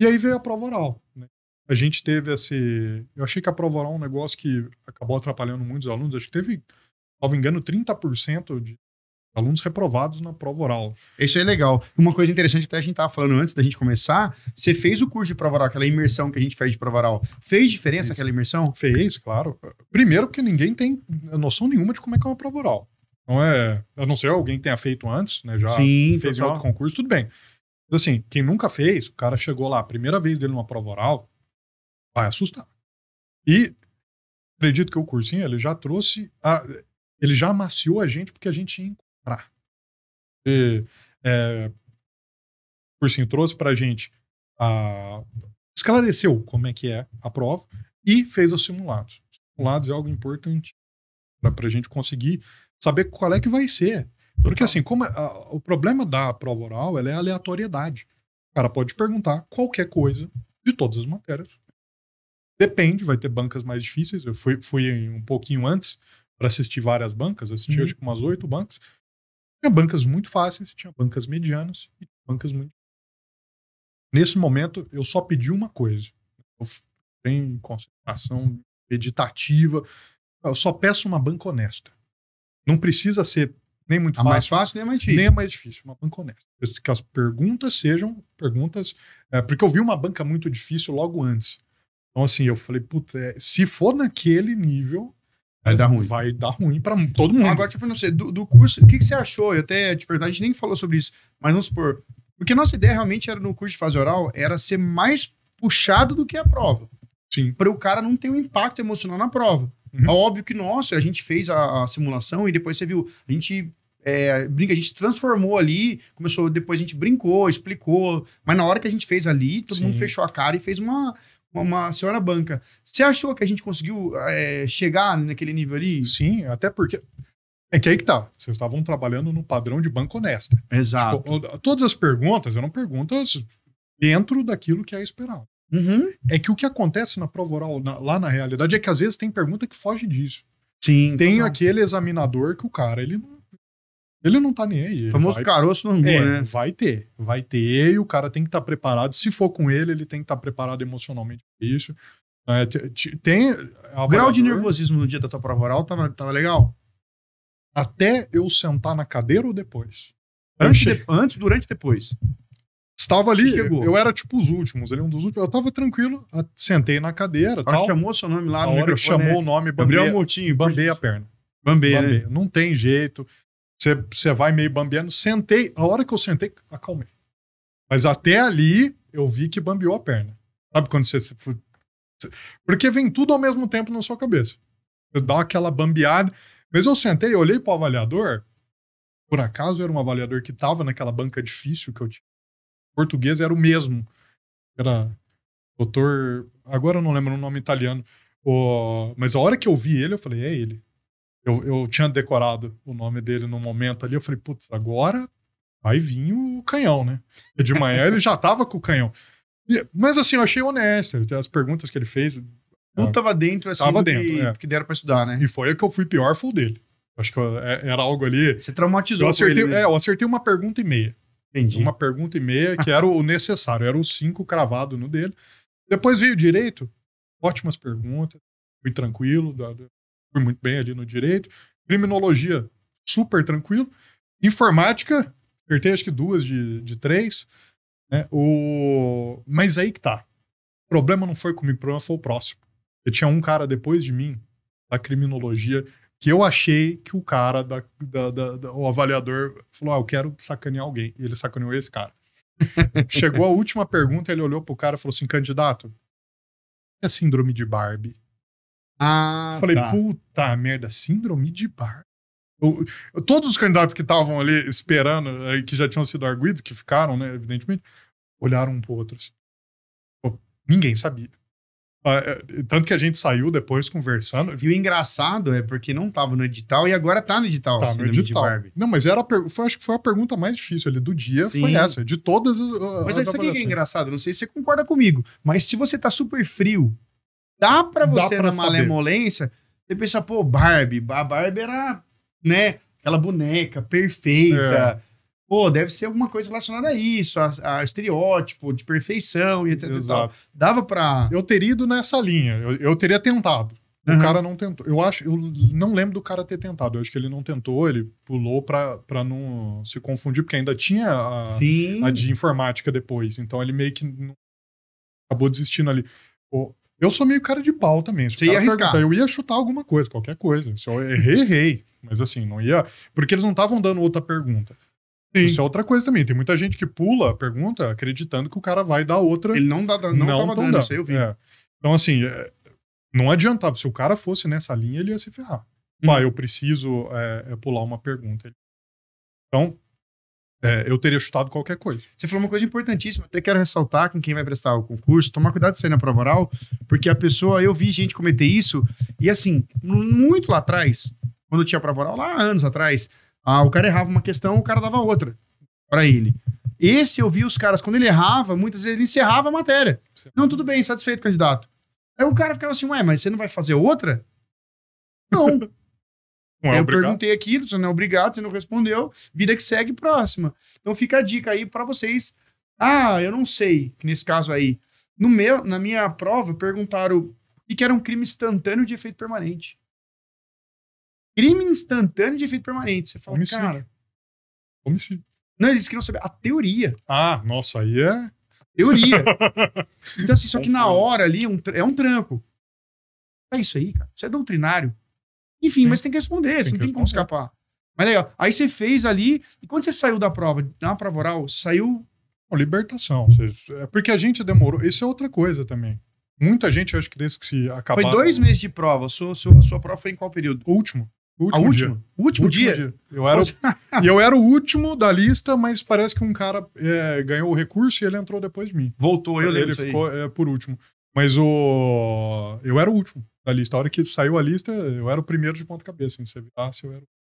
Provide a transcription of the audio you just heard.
E aí veio a prova oral. Né? A gente teve esse. Eu achei que a prova oral é um negócio que acabou atrapalhando muitos alunos. Acho que teve, salvo engano, 30% de alunos reprovados na prova oral. Isso é legal. Uma coisa interessante, até a gente estava falando antes da gente começar, você fez o curso de prova oral, aquela imersão que a gente fez de prova oral. Fez diferença aquela imersão? Fez, claro. Primeiro porque ninguém tem noção nenhuma de como é que é uma prova oral. Não é, a não ser alguém que tenha feito antes, né, já Sim, fez total. em outro concurso, tudo bem. Então, assim, quem nunca fez, o cara chegou lá, primeira vez dele numa prova oral, vai assustar. E acredito que o cursinho ele já trouxe, a, ele já amaciou a gente porque a gente ia encontrar. E, é, o cursinho trouxe para a gente, a, esclareceu como é que é a prova e fez os simulados. Os simulados é algo importante para a gente conseguir saber qual é que vai ser porque assim, como é, a, o problema da prova oral ela é a aleatoriedade. O cara pode perguntar qualquer coisa de todas as matérias. Depende, vai ter bancas mais difíceis. Eu fui, fui um pouquinho antes para assistir várias bancas, assisti uhum. com umas oito bancas. Tinha bancas muito fáceis, tinha bancas medianas e bancas muito. Nesse momento, eu só pedi uma coisa. Eu tenho concentração meditativa. Eu só peço uma banca honesta. Não precisa ser nem muito a fácil. mais fácil, nem a mais difícil. Nem a mais difícil, uma banca honesta. Que as perguntas sejam perguntas. É, porque eu vi uma banca muito difícil logo antes. Então, assim, eu falei, puta, é, se for naquele nível. Vai dar ruim. Vai dar ruim pra todo mundo. Agora, tipo, não sei, do, do curso, o que, que você achou? Eu até de tipo, verdade a gente nem falou sobre isso, mas vamos supor. Porque nossa ideia realmente era no curso de fase oral, era ser mais puxado do que a prova. Sim. Para o cara não ter um impacto emocional na prova. Uhum. Óbvio que, nossa, a gente fez a, a, simulação e depois você viu, a gente é, brinca, a gente transformou ali, começou, depois a gente brincou, explicou, mas na hora que a gente fez ali, todo Sim. mundo fechou a cara e fez uma, uma, uma senhora banca. Você achou que a gente conseguiu é, chegar naquele nível ali? Sim, até porque. É que aí que tá. Vocês estavam trabalhando no padrão de banco honesta. Exato. Tipo, todas as perguntas eram perguntas dentro daquilo que é esperado. Uhum. É que o que acontece na prova oral, na, lá na realidade, é que às vezes tem pergunta que foge disso. Sim. Tem aquele examinador que o cara, ele não ele não tá nem aí. O famoso vai... caroço no angu, é, né? Vai ter, vai ter, e o cara tem que estar tá preparado. Se for com ele, ele tem que estar tá preparado emocionalmente para isso. É, tem. O grau de nervosismo no dia da tua prova oral tava, tava legal? Até eu sentar na cadeira ou depois? Antes, de, antes durante e depois. Estava ali, eu era tipo os últimos, ele é um dos últimos. Eu tava tranquilo, sentei na cadeira. A hora tal. chamou seu nome lá a no hora chamou né? o nome, Gabriel Motinho, bambei a perna. Bambei, né? Não tem jeito. Você, vai meio bambeando. Sentei, a hora que eu sentei, acalmei. Ah, mas até ali eu vi que bambeou a perna. Sabe quando você, Porque vem tudo ao mesmo tempo na sua cabeça. Você dá aquela bambeada. Mas eu sentei, olhei para o avaliador. Por acaso era um avaliador que estava naquela banca difícil que eu tinha. O português era o mesmo. Era doutor. Agora eu não lembro o nome italiano. O... Mas a hora que eu vi ele, eu falei: é ele. Eu, eu tinha decorado o nome dele no momento ali. Eu falei, putz, agora vai vir o canhão, né? E de manhã ele já tava com o canhão. E, mas assim, eu achei honesto. As perguntas que ele fez. Tudo é. tava dentro, assim, tava dentro, que, é. que deram pra estudar, né? E foi o que eu fui pior, foi o dele. Acho que eu, é, era algo ali. Você traumatizou eu acertei, ele. Né? É, eu acertei uma pergunta e meia. Entendi. Uma pergunta e meia que era o necessário, era o cinco cravado no dele. Depois veio direito, ótimas perguntas, fui tranquilo, fui muito bem ali no direito. Criminologia, super tranquilo. Informática, acertei acho que duas de, de três. Né? O... Mas aí que tá. O problema não foi comigo, o problema foi o próximo. Eu tinha um cara depois de mim, da criminologia, que eu achei que o cara, da, da, da, da o avaliador, falou: ah, eu quero sacanear alguém. E ele sacaneou esse cara. Chegou a última pergunta, ele olhou pro cara e falou assim: candidato, é síndrome de Barbie? Ah, Falei, tá. puta merda, síndrome de Bar. todos os candidatos que estavam ali esperando, eh, que já tinham sido arguidos, que ficaram, né, evidentemente, olharam um pro outro. Assim. Pô, ninguém sabia. Ah, eh, tanto que a gente saiu depois conversando. E o engraçado é porque não tava no edital e agora tá no edital. Tá no edital. Não, mas era foi, acho que foi a pergunta mais difícil ali do dia, Sim. foi essa, de todas as. Mas as o aqui é engraçado, não sei se você concorda comigo, mas se você tá super frio Dá pra você, Dá pra na saber. malemolência, você pensa, pô, Barbie. A Barbie era, né, aquela boneca perfeita. É. Pô, deve ser alguma coisa relacionada a isso, a, a estereótipo de perfeição e etc. Exato. E Dava pra. Eu teria ido nessa linha. Eu, eu teria tentado. Uhum. O cara não tentou. Eu acho, eu não lembro do cara ter tentado. Eu acho que ele não tentou, ele pulou pra, pra não se confundir, porque ainda tinha a, a de informática depois. Então ele meio que não... acabou desistindo ali. O, eu sou meio cara de pau também. Se Você ia arriscar. eu ia chutar alguma coisa, qualquer coisa. Se eu errei, errei. Mas assim, não ia. Porque eles não estavam dando outra pergunta. Sim. Isso é outra coisa também. Tem muita gente que pula a pergunta acreditando que o cara vai dar outra. Ele não, dá, não, não tava dando, dando. Isso aí eu vi. É. Então, assim, é, não adiantava. Se o cara fosse nessa linha, ele ia se ferrar. Hum. eu preciso é, é, pular uma pergunta. Então, é, eu teria chutado qualquer coisa. Você falou uma coisa importantíssima, até quero ressaltar com quem vai prestar o concurso, tomar cuidado de sair na prova oral, porque a pessoa, eu vi gente cometer isso, e assim, muito lá atrás, quando eu tinha prova oral, lá anos atrás, ah, o cara errava uma questão, o cara dava outra para ele. Esse eu vi os caras, quando ele errava, muitas vezes ele encerrava a matéria. Sim. Não, tudo bem, satisfeito, candidato. Aí o cara ficava assim, ué, mas você não vai fazer outra? Não. Não é eu obrigado. perguntei aquilo, você não é obrigado, você não respondeu. Vida que segue próxima. Então fica a dica aí para vocês. Ah, eu não sei, nesse caso aí. No meu, na minha prova, perguntaram o que era um crime instantâneo de efeito permanente. Crime instantâneo de efeito permanente. Você fala, Homicídio. cara. Homicídio. Não, eles queriam saber a teoria. Ah, nossa, aí é. Teoria. então, assim, só que na hora ali é um, é um tranco. É isso aí, cara. Isso é doutrinário. Enfim, Sim. mas tem que responder, tem você não tem como escapar. Mas legal. Aí você fez ali, e quando você saiu da prova, na prova oral, saiu. Oh, libertação. É porque a gente demorou. Isso é outra coisa também. Muita gente, acho que desde que se acabou Foi dois meses de prova. A sua, sua, sua prova foi em qual período? O último. O último, último? Dia. O último, último dia. dia. Eu era, o... É. eu era o último da lista, mas parece que um cara é, ganhou o recurso e ele entrou depois de mim. Voltou, eu ele lembro. Ele ficou é, por último. Mas o. Eu era o último da lista. A hora que saiu a lista, eu era o primeiro de ponta-cabeça. Se você virasse, eu era o